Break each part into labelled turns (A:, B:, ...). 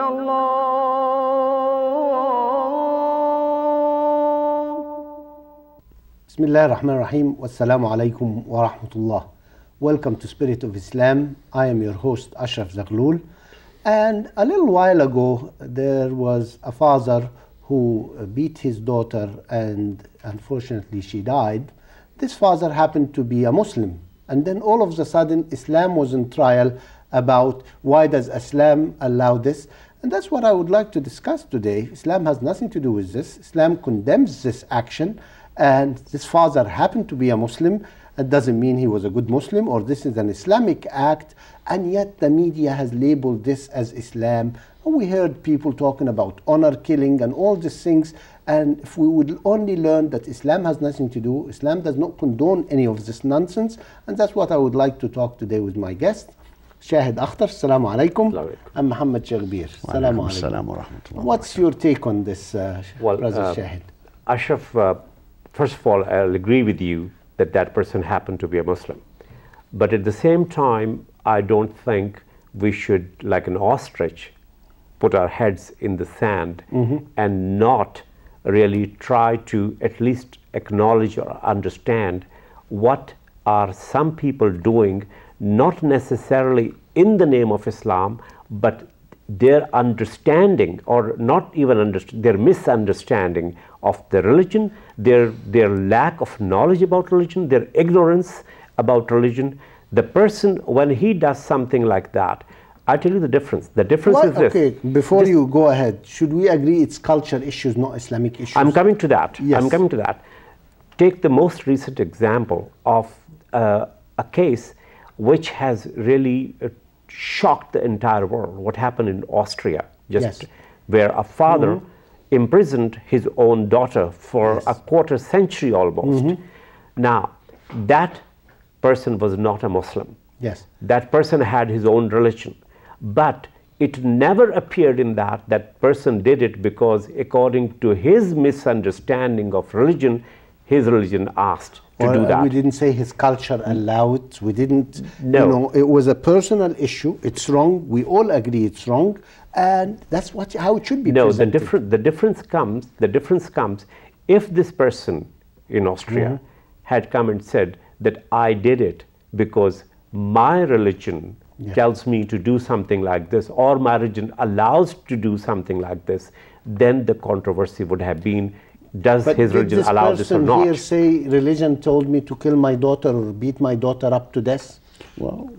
A: Bismillah, الله بسم الله الرحمن الرحيم والسلام عليكم Welcome to Spirit of Islam. I am your host Ashraf Zaghlul. And a little while ago, there was a father who beat his daughter, and unfortunately, she died. This father happened to be a Muslim. And then all of a sudden, Islam was in trial about why does Islam allow this? And that's what I would like to discuss today. Islam has nothing to do with this. Islam condemns this action, and this father happened to be a Muslim. It doesn't mean he was a good Muslim or this is an Islamic act, and yet the media has labeled this as Islam. We heard people talking about honor killing and all these things, and if we would only learn that Islam has nothing to do, Islam does not condone any of this nonsense, and that's what I would like to talk today with my guest. شاهد Akhtar, السلام عليكم. alaikum. محمد am السلام عليكم. Assalamu الله What's your take on this, uh, well, Brother uh, Shahid?
B: Uh, first of all, I'll agree with you that that person happened to be a Muslim. But at the same time, I don't think we should, like an ostrich, put our heads in the sand mm -hmm. and not really try to at least acknowledge or understand what are some people doing not necessarily in the name of Islam, but their understanding or not even underst- their misunderstanding of the religion, their, their lack of knowledge about religion, their ignorance about religion. The person, when he does something like that, I tell you the difference. The difference what? is this. Okay,
A: before this, you go ahead, should we agree it's culture issues, not Islamic issues?
B: I'm coming to that. Yes. I'm coming to that. Take the most recent example of uh, a case which has really uh, shocked the entire world. What happened in Austria, just yes. where a father mm -hmm. imprisoned his own daughter for yes. a quarter century almost. Mm -hmm. Now, that person was not a Muslim. Yes. That person had his own religion. But it never appeared in that that person did it because, according to his misunderstanding of religion, his religion asked well, do that. We
A: didn't say his culture allowed. We didn't. No. You know, it was a personal issue. It's wrong. We all agree it's wrong, and that's what how it should be. No, presented. the different
B: the difference comes. The difference comes if this person in Austria mm -hmm. had come and said that I did it because my religion yeah. tells me to do something like this, or my religion allows to do something like this, then the controversy would have been does but his religion allow this or not? Here
A: say religion told me to kill my daughter or beat my daughter up to death. Well,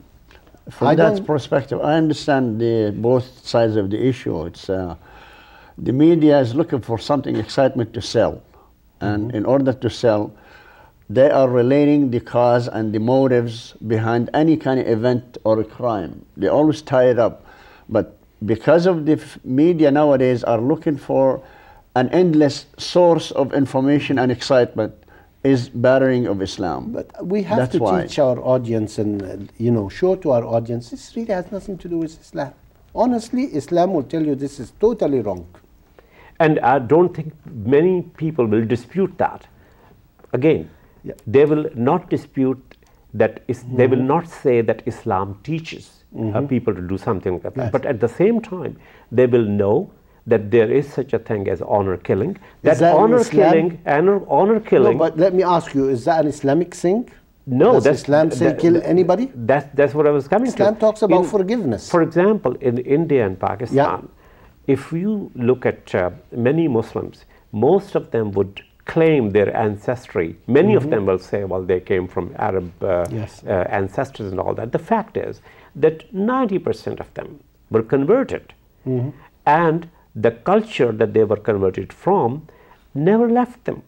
A: from I that
C: perspective, I understand the, both sides of the issue. It's uh, the media is looking for something excitement to sell, and mm -hmm. in order to sell, they are relating the cause and the motives behind any kind of event or crime. They always tie it up, but because of the media nowadays are looking for an endless source of information and excitement is battering of Islam.
A: But we have That's to why. teach our audience and uh, you know show to our audience this really has nothing to do with Islam. Honestly, Islam will tell you this is totally wrong.
B: And I don't think many people will dispute that. Again, yeah. they will not dispute that is, mm -hmm. they mm-hmm. will not say that Islam teaches mm -hmm. people to do something like that. Yes. But at the same time, they will know that there is such a thing as honor killing. That, that honor killing, honor, honor killing. No,
A: but let me ask you: Is that an Islamic thing? No, Does that's Islam say that, kill
B: anybody. That's that's what I was coming Islam to. Islam talks about in, forgiveness. For example, in India and Pakistan, yeah. if you look at uh, many Muslims, most of them would claim their ancestry. Many mm -hmm. of mm-hmm. them will say, well, they came from Arab uh, yes. uh, ancestors and all that. The fact is that 90% of them were converted. Mm -hmm. And the culture that they were converted from never left them.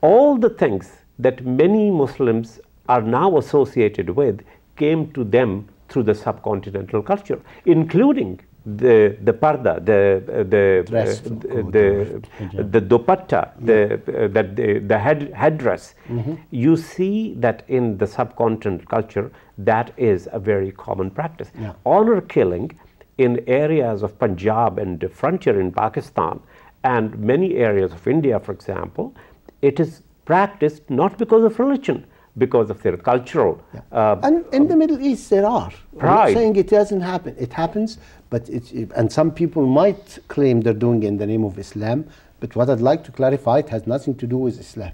B: All the things that many Muslims are now associated with came to them through the subcontinental culture, including the, the parda, the, the, uh, the, uh, the, oh, the dupatta, yeah. the, uh, that the, the head, headdress. Mm -hmm. You see that in the subcontinent culture, that is a very common practice. Yeah. Honor killing in areas of Punjab and frontier in Pakistan and many areas of India, for example, it is practiced not because of religion, because of their cultural. Yeah. Uh, and
A: in the Middle East, there are. Pride. I'm saying it doesn't happen. It happens, but it, and some people might claim they're doing it in the name of Islam. But what I'd like to clarify, it has nothing to do with Islam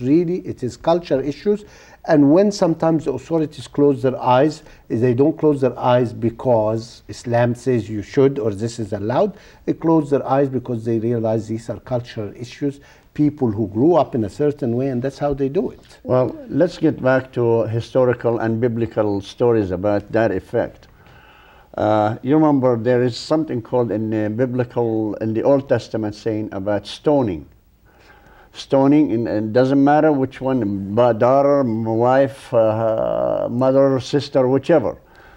A: really it is culture issues. And when sometimes the authorities close their eyes, eh, they don't close their eyes because Islam says you should or this is allowed. They close their eyes because they realize these are cultural issues, people who grew up in a certain way, and that's how they do it. Well, let's get back to
C: historical and biblical stories about that effect. Uh, you remember there is something called in the biblical, in the Old Testament saying about stoning stoning, and, it doesn't matter which one, daughter, wife, uh, mother, sister, whichever.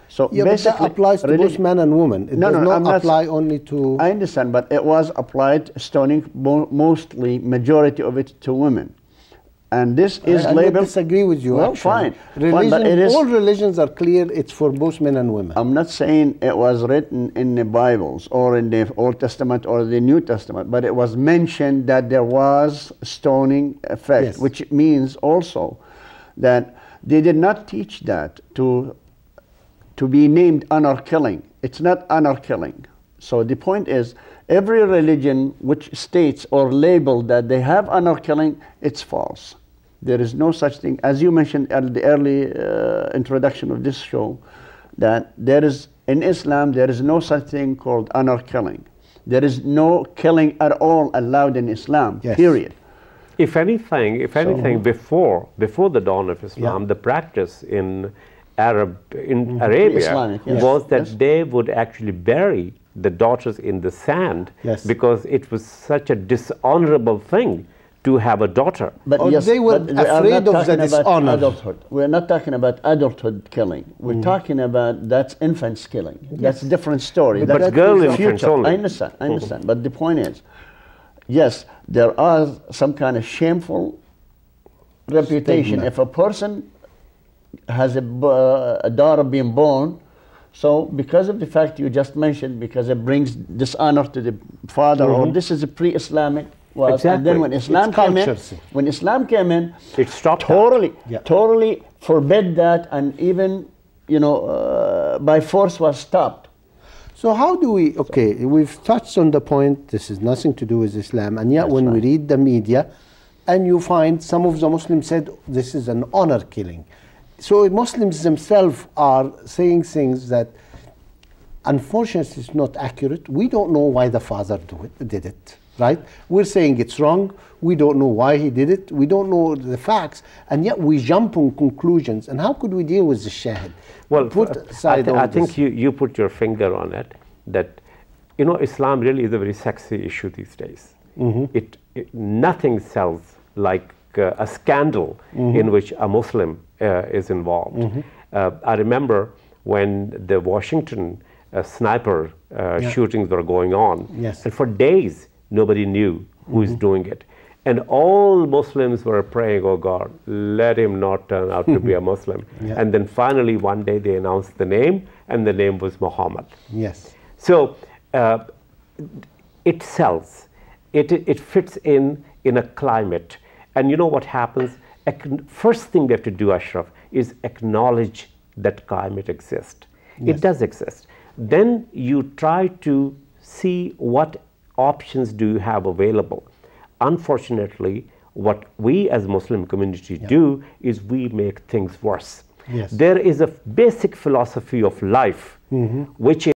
C: So yeah, basically, that applies to both men
A: and women. It no, does no, not I'm apply
C: not, only to. I understand, but it was applied stoning mostly majority of it to women and this is I, I labeled. I disagree with you. Well, fine. Religion, fine, all religions are clear. It's for both men and women. I'm not saying it was written in the Bibles or in the Old Testament or the New Testament, but it was mentioned that there was stoning effect, yes. which means also that they did not teach that to to be named honor killing. It's not honor killing. So the point is, every religion which states or label that they have honor killing, it's false. There is no such thing. As you mentioned at the early uh, introduction of this show, that there is, in Islam, there is no such thing called honor killing. There is no killing at all allowed in Islam, yes.
B: period. If anything, if anything, so, before, before the dawn of Islam, yeah. the practice in Arab, in mm -hmm. Arabia Islamic, yes. was that yes. they would actually bury the daughters in the sand yes. because it was such a dishonorable thing to have a daughter. But oh, yes, they were but afraid we of the dishonor. Adulthood.
C: We're not talking about adulthood killing. We're mm. talking about that's infants killing. Yes. That's a
B: different story. But, that, girl in future. Only. I understand. I understand. Mm
C: -hmm. But the point is, yes, there are some kind of shameful reputation Stigma. if a person has a, uh, a daughter being born so because of the fact you just mentioned, because it brings dishonor to the father, mm -hmm. or mm-hmm. this is a pre-Islamic was, exactly. and then when Islam it's came in, when Islam came in, it stopped totally, yeah. totally forbid that, and even you know uh, by force was stopped.
A: So how do we? Okay, so. we've touched on the point. This is nothing to do with Islam, and yet That's when right. we read the media, and you find some of the Muslims said this is an honor killing so Muslims themselves are saying things that unfortunately is not accurate. We don't know why the father it, did it, right? We're saying it's wrong. We don't know why he did it. We don't know the facts. And yet we jump on conclusions. And how could we deal with the shahid? Well, put aside I, th I think
B: you, you put your finger on it that, you know, Islam really is a very sexy issue these days. Mm -hmm. it, it, nothing sells like uh, a scandal mm -hmm. in mm-hmm. which a Muslim uh, is involved. Mm -hmm. I remember when the Washington sniper yeah. shootings were going on, yes. and for days nobody knew who is mm-hmm. doing it. And all Muslims were praying, oh God, let him not turn out to be a Muslim. Yeah. And then finally, one day they announced the name, and the name was Muhammad. Yes. So uh, it sells, it, it fits in in a climate and you know what happens? First thing we have to do, Ashraf, is acknowledge that climate exists. Yes. It does exist. Then you try to see what options do you have available. Unfortunately, what we as Muslim community do is we make things worse. Yes. There is a basic philosophy of life, mm -hmm. which is